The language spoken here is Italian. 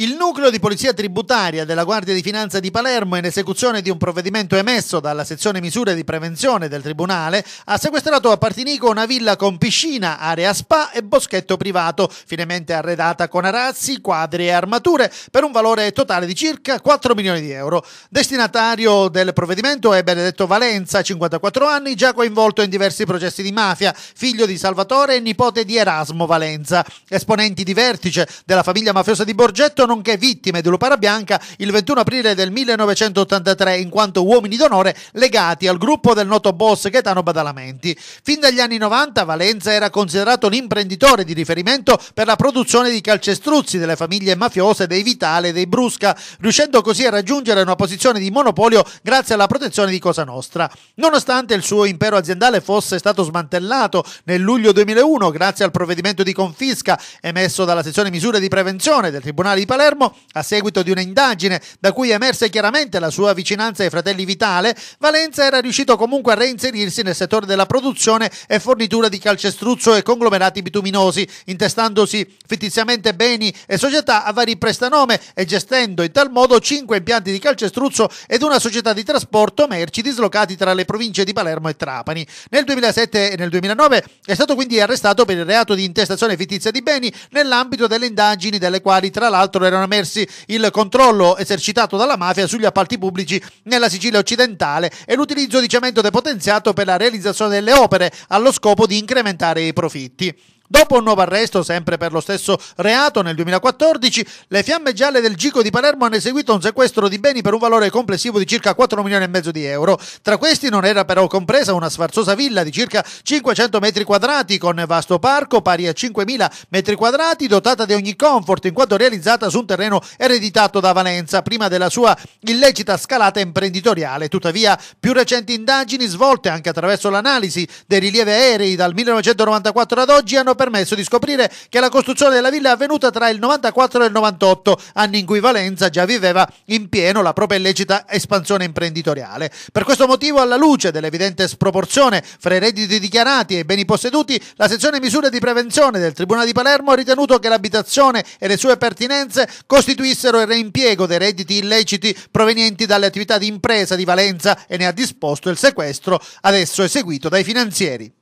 Il nucleo di polizia tributaria della Guardia di Finanza di Palermo, in esecuzione di un provvedimento emesso dalla sezione misure di prevenzione del Tribunale, ha sequestrato a Partinico una villa con piscina, area spa e boschetto privato, finemente arredata con arazzi, quadri e armature, per un valore totale di circa 4 milioni di euro. Destinatario del provvedimento è Benedetto Valenza, 54 anni, già coinvolto in diversi processi di mafia, figlio di Salvatore e nipote di Erasmo Valenza. Esponenti di vertice della famiglia mafiosa di Borgetto nonché vittime di Bianca il 21 aprile del 1983 in quanto uomini d'onore legati al gruppo del noto boss Gaetano Badalamenti. Fin dagli anni 90 Valenza era considerato l'imprenditore di riferimento per la produzione di calcestruzzi delle famiglie mafiose dei Vitale e dei Brusca, riuscendo così a raggiungere una posizione di monopolio grazie alla protezione di Cosa Nostra. Nonostante il suo impero aziendale fosse stato smantellato nel luglio 2001 grazie al provvedimento di confisca emesso dalla sezione misure di prevenzione del Tribunale di Palermo, Palermo, a seguito di un'indagine da cui emerse chiaramente la sua vicinanza ai fratelli Vitale, Valenza era riuscito comunque a reinserirsi nel settore della produzione e fornitura di calcestruzzo e conglomerati bituminosi, intestandosi fittiziamente beni e società a vari prestanome e gestendo in tal modo cinque impianti di calcestruzzo ed una società di trasporto merci dislocati tra le province di Palermo e Trapani. Nel 2007 e nel 2009 è stato quindi arrestato per il reato di intestazione fittizia di beni nell'ambito delle indagini delle quali tra l'altro era erano emersi il controllo esercitato dalla mafia sugli appalti pubblici nella Sicilia occidentale e l'utilizzo di cemento depotenziato per la realizzazione delle opere allo scopo di incrementare i profitti. Dopo un nuovo arresto, sempre per lo stesso reato, nel 2014, le fiamme gialle del Gico di Palermo hanno eseguito un sequestro di beni per un valore complessivo di circa 4 milioni e mezzo di euro. Tra questi non era però compresa una sfarzosa villa di circa 500 metri quadrati con vasto parco pari a 5.000 metri quadrati, dotata di ogni comfort in quanto realizzata su un terreno ereditato da Valenza prima della sua illecita scalata imprenditoriale. Tuttavia, più recenti indagini svolte anche attraverso l'analisi dei rilievi aerei dal 1994 ad oggi hanno permesso di scoprire che la costruzione della villa è avvenuta tra il 94 e il 98, anni in cui Valenza già viveva in pieno la propria illecita espansione imprenditoriale. Per questo motivo, alla luce dell'evidente sproporzione fra i redditi dichiarati e i beni posseduti, la sezione misure di prevenzione del Tribunale di Palermo ha ritenuto che l'abitazione e le sue pertinenze costituissero il reimpiego dei redditi illeciti provenienti dalle attività di impresa di Valenza e ne ha disposto il sequestro adesso eseguito dai finanzieri.